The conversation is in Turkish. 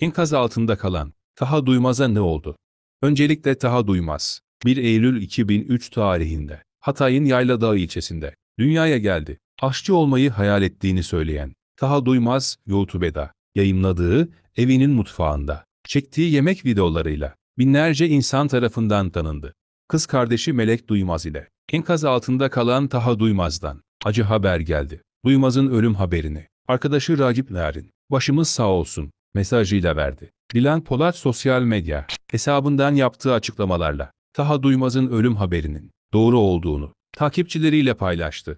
İnkaz altında kalan Taha Duymaz'a ne oldu? Öncelikle Taha Duymaz, 1 Eylül 2003 tarihinde Hatay'ın Yayladağ ilçesinde dünyaya geldi. Aşçı olmayı hayal ettiğini söyleyen Taha Duymaz, YouTube'da yayınladığı evinin mutfağında çektiği yemek videolarıyla binlerce insan tarafından tanındı. Kız kardeşi Melek Duymaz ile enkaz altında kalan Taha Duymaz'dan acı haber geldi. Duymaz'ın ölüm haberini arkadaşı Ragip Narin, başımız sağ olsun mesajıyla verdi. Dilan Polat sosyal medya hesabından yaptığı açıklamalarla Taha Duymaz'ın ölüm haberinin doğru olduğunu takipçileriyle paylaştı.